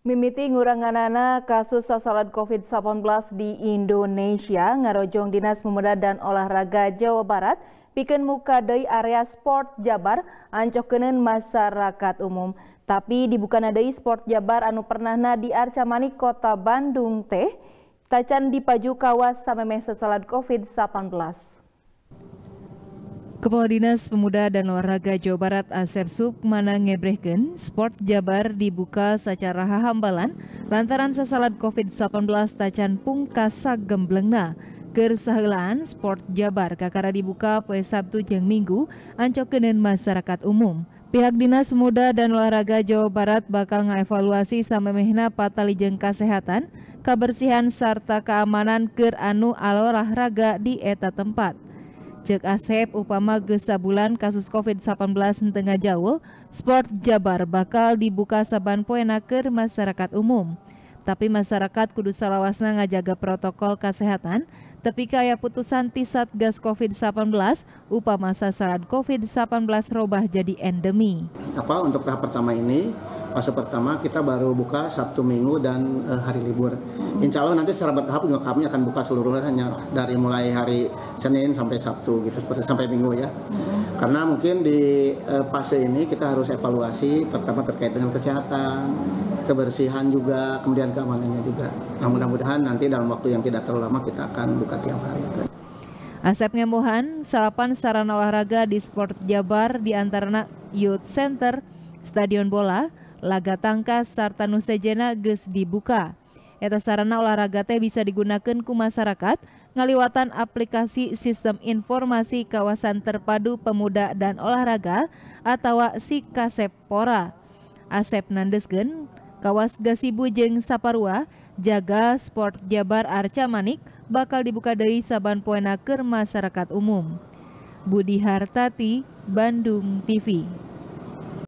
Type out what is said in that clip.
Mimiti nguranganana kasus sasaran COVID-19 di Indonesia, ngarojong Dinas Pemuda dan Olahraga Jawa Barat, bikin muka dari area sport Jabar, ancokenen masyarakat umum. Tapi dibuka dari sport Jabar anu pernah di Arcamani Kota Bandung teh, tacan dipaju kawas samemeh sasaran COVID-19. Kepala Dinas Pemuda dan Olahraga Jawa Barat Asep Sukmana Ngebrehgen, Sport Jabar dibuka secara hahambalan lantaran sesalat COVID-19 tacan pungkasa gemblengna. Kersahlaan Sport Jabar kakara dibuka pada Sabtu jeng Minggu ancokenen masyarakat umum. Pihak Dinas Pemuda dan Olahraga Jawa Barat bakal mehna patali patalijeng kesehatan, kebersihan serta keamanan ker anu olahraga di eta tempat. Cek Asep upama gesa bulan kasus COVID-19 tengah jauh, sport Jabar bakal dibuka saban poena ke masyarakat umum. Tapi masyarakat Kudus salawasna ngajaga protokol kesehatan, Tepi kaya putusan tisat gas COVID-19, upah masa saran COVID-19 robah jadi endemi. Apa untuk tahap pertama ini, fase pertama kita baru buka Sabtu Minggu dan uh, hari libur. Insya Allah nanti secara bertahap juga kami akan buka seluruhnya hanya dari mulai hari Senin sampai Sabtu gitu sampai Minggu ya. Karena mungkin di uh, fase ini kita harus evaluasi pertama terkait dengan kesehatan, kebersihan juga, kemudian keamanannya juga. Nah, mudah-mudahan nanti dalam waktu yang tidak terlalu lama kita akan buka tiap hari. Asep Ngemuhan, sarapan sarana olahraga di Sport Jabar di antara Youth Center, Stadion Bola, Laga Tangkas, serta Nusejena ges dibuka. Eta sarana olahraga teh bisa digunakan ku masyarakat ngaliwatan aplikasi sistem informasi kawasan terpadu pemuda dan olahraga atau si Kasepora. Asep Nandesgen Kawas Gasibu Jeng Saparua, Jaga Sport Jabar Arca Manik bakal dibuka dari saban poena ke masyarakat umum. Budi Hartati, Bandung TV.